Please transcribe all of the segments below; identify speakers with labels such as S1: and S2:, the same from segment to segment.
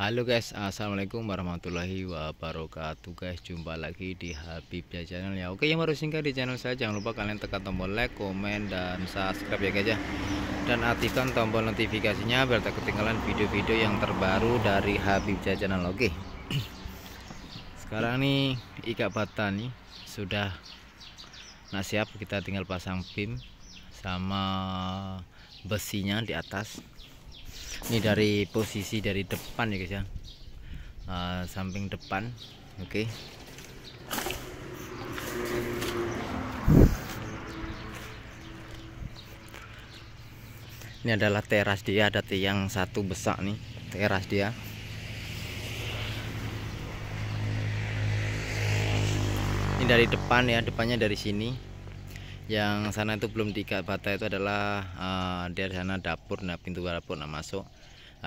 S1: Halo guys Assalamualaikum warahmatullahi wabarakatuh guys Jumpa lagi di Habibnya channel ya Oke yang baru singgah di channel saya Jangan lupa kalian tekan tombol like, komen, dan subscribe ya guys ya Dan aktifkan tombol notifikasinya Biar tak ketinggalan video-video yang terbaru dari Habibnya channel Oke Sekarang nih ikat bata nih Sudah Nah siap kita tinggal pasang pin Sama besinya di atas ini dari posisi dari depan ya guys ya uh, samping depan oke okay. ini adalah teras dia ada tiang satu besar nih teras dia ini dari depan ya depannya dari sini yang sana itu belum diikat bata itu adalah uh, eh, dari sana dapur nah pintu dapur nah masuk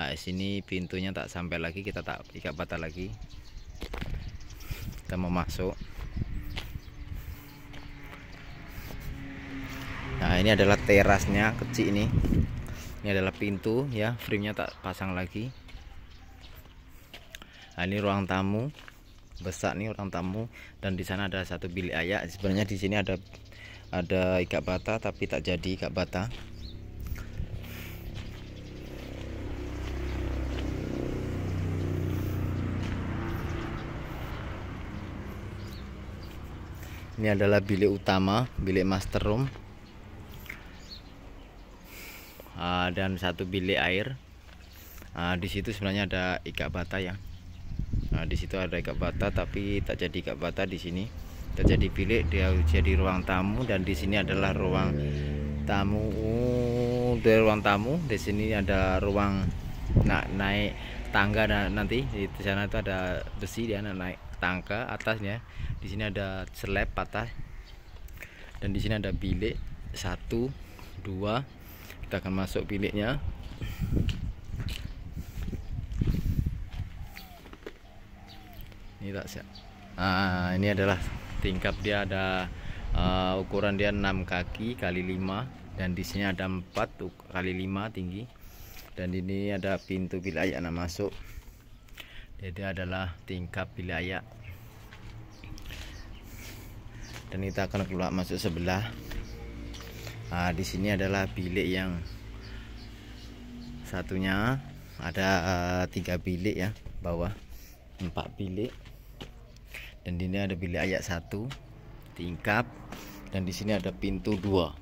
S1: nah, sini pintunya tak sampai lagi kita tak ikat bata lagi kita mau masuk nah ini adalah terasnya kecil ini ini adalah pintu ya frame nya tak pasang lagi nah, ini ruang tamu besar nih ruang tamu dan di sana ada satu bilik ayak sebenarnya di sini ada ada ikat bata tapi tak jadi ikat bata ini adalah bilik utama bilik master room ah, dan satu bilik air uh, di situ sebenarnya ada ikat bata ya nah, di situ ada ikat bata tapi tak jadi ikat bata di sini kita jadi bilik dia jadi ruang tamu dan di sini adalah ruang tamu oh, dari ruang tamu di sini ada ruang nak naik tangga dan nanti di sana itu ada besi dia naik tangga atasnya di sini ada selep patah dan di sini ada bilik satu dua kita akan masuk biliknya ini tak siap ah ini adalah tingkap dia ada uh, ukuran dia 6 kaki kali 5 dan di sini ada 4 kali 5 tinggi dan ini ada pintu bilayak nak masuk jadi adalah tingkap bilayak dan kita akan keluar masuk sebelah nah, di sini adalah bilik yang satunya ada uh, tiga bilik ya bawah empat bilik dan di sini ada bilik ayak satu, tingkap dan di sini ada pintu dua.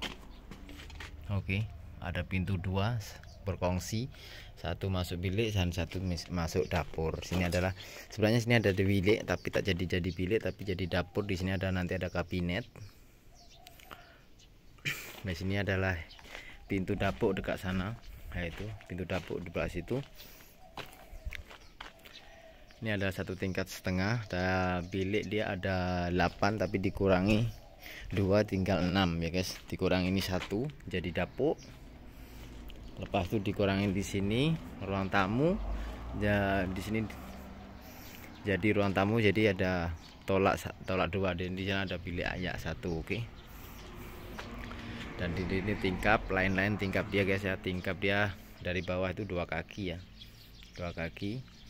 S1: oke ada pintu dua berkongsi satu masuk bilik dan satu masuk dapur sini adalah sebenarnya sini ada di bilik tapi tak jadi jadi bilik tapi jadi dapur di sini ada nanti ada kabinet Di sini adalah pintu dapur dekat sana yaitu pintu dapur di belakang situ ini ada satu tingkat setengah dan bilik dia ada 8 tapi dikurangi 2 tinggal 6 ya guys dikurangi ini satu jadi dapur lepas itu dikurangin di sini ruang tamu ya di sini jadi ruang tamu jadi ada tolak tolak dua dan di sana ada bilik ayak satu oke okay? dan di sini tingkap lain-lain tingkap dia guys ya tingkap dia dari bawah itu dua kaki ya dua kaki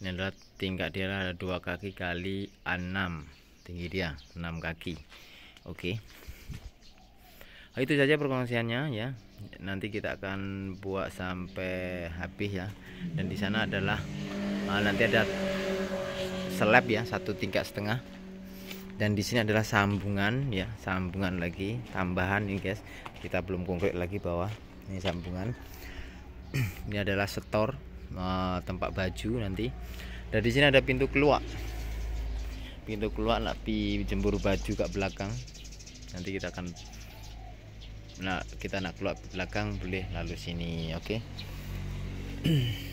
S1: ini adalah tingkat dia ada dua kaki kali enam tinggi dia enam kaki oke okay. Oh, itu saja perkongsiannya ya nanti kita akan buat sampai habis ya dan di sana adalah ah, nanti ada seleb ya satu tingkat setengah dan di sini adalah sambungan ya sambungan lagi tambahan ini guys kita belum konkret lagi bawah ini sambungan ini adalah setor Eh, tempat baju nanti dari sini ada pintu keluar pintu keluar tapi jembur baju ke belakang nanti kita akan nak kita nak keluar ke belakang boleh lalu sini oke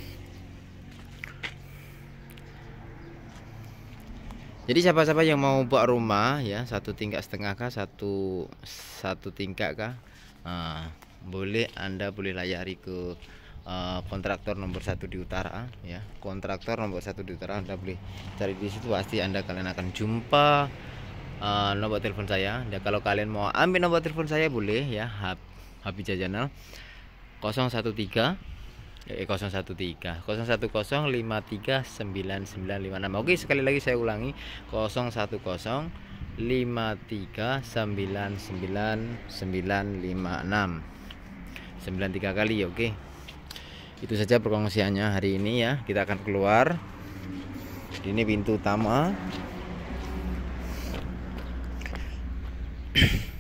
S1: Jadi siapa-siapa yang mau buat rumah ya satu tingkat setengah kah satu satu tingkat kah, Uh, boleh anda boleh layari ke Eh, kontraktor nomor satu di utara ya kontraktor nomor satu di utara anda boleh cari di situ pasti anda kalian akan jumpa uh, nomor telepon saya dan kalau kalian mau ambil nomor telepon saya boleh ya hab jajanal 013 eh, 013 0105399956 Oke sekali lagi saya ulangi 010 sembilan 93 kali ya oke itu saja perkongsiannya hari ini ya kita akan keluar ini pintu utama